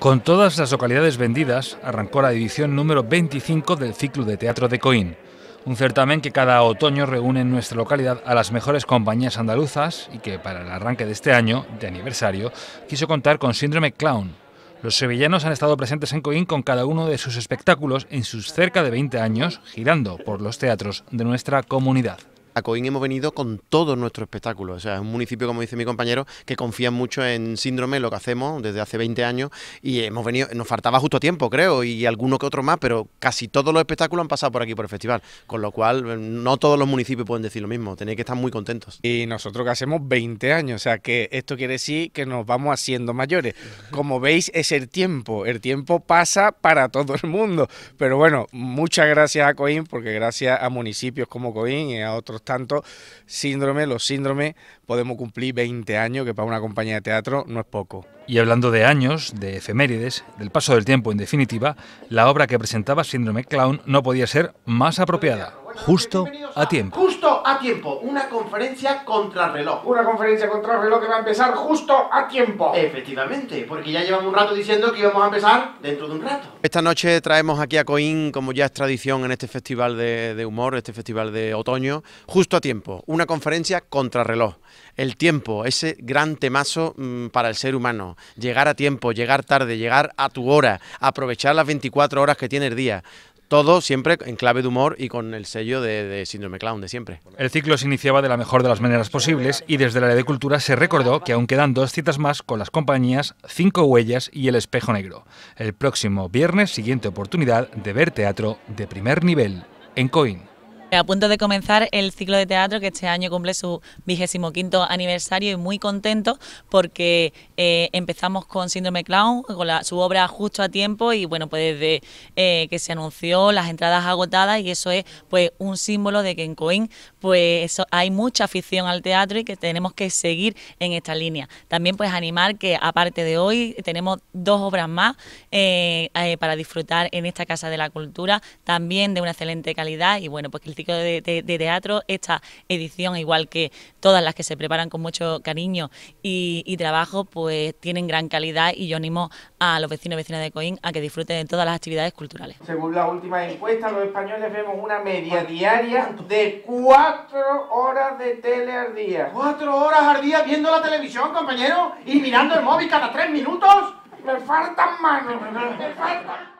Con todas las localidades vendidas, arrancó la edición número 25 del ciclo de teatro de Coín, un certamen que cada otoño reúne en nuestra localidad a las mejores compañías andaluzas y que para el arranque de este año, de aniversario, quiso contar con Síndrome Clown. Los sevillanos han estado presentes en Coín con cada uno de sus espectáculos en sus cerca de 20 años, girando por los teatros de nuestra comunidad a Coín hemos venido con todos nuestros espectáculos. O sea, es un municipio, como dice mi compañero, que confía mucho en Síndrome, lo que hacemos desde hace 20 años, y hemos venido, nos faltaba justo tiempo, creo, y alguno que otro más, pero casi todos los espectáculos han pasado por aquí, por el festival. Con lo cual, eh, no todos los municipios pueden decir lo mismo, tenéis que estar muy contentos. Y nosotros que hacemos 20 años, o sea, que esto quiere decir que nos vamos haciendo mayores. Como veis, es el tiempo, el tiempo pasa para todo el mundo. Pero bueno, muchas gracias a Coín, porque gracias a municipios como Coín y a otros tanto síndrome los síndromes, podemos cumplir 20 años, que para una compañía de teatro no es poco. Y hablando de años, de efemérides, del paso del tiempo en definitiva, la obra que presentaba Síndrome Clown no podía ser más apropiada. Justo a tiempo. Justo a tiempo. Una conferencia contra reloj. Una conferencia contrarreloj que va a empezar justo a tiempo. Efectivamente, porque ya llevamos un rato diciendo que íbamos a empezar dentro de un rato. Esta noche traemos aquí a Coín, como ya es tradición en este festival de, humor, este festival de otoño, justo a tiempo. Una conferencia contrarreloj. El tiempo, ese gran temazo mm, para el ser humano. Llegar a tiempo, llegar tarde, llegar a tu hora, aprovechar las 24 horas que tiene el día. Todo siempre en clave de humor y con el sello de, Síndrome Clown de siempre. El ciclo se iniciaba de la mejor de las maneras posibles y desde la área de cultura se recordó que aún quedan dos citas más con las compañías Cinco Huellas y El Espejo Negro. El próximo viernes, siguiente oportunidad de ver teatro de primer nivel en Coin. Eh, a punto de comenzar el ciclo de teatro que este año cumple su vigésimo quinto aniversario y muy contento porque eh, empezamos con Síndrome Clown, con su obra justo a tiempo y bueno, pues desde eh, que se anunció las entradas agotadas y eso es pues un símbolo de que en Coín pues hay mucha afición al teatro y que tenemos que seguir en esta línea. También pues animar que aparte de hoy tenemos dos obras más para disfrutar en esta Casa de la Cultura, también de una excelente calidad y bueno, pues que el de, Teatro, esta edición, igual que todas las que se preparan con mucho cariño y, trabajo, pues tienen gran calidad y yo animo a los vecinos y vecinas de Coín a que disfruten de todas las actividades culturales. Según la última encuesta, los españoles vemos una media diaria de cuatro horas de tele al día. ¿Cuatro horas al día viendo la televisión, compañeros, ¿Y mirando el móvil cada tres minutos? ¡Me faltan manos! ¡Me faltan!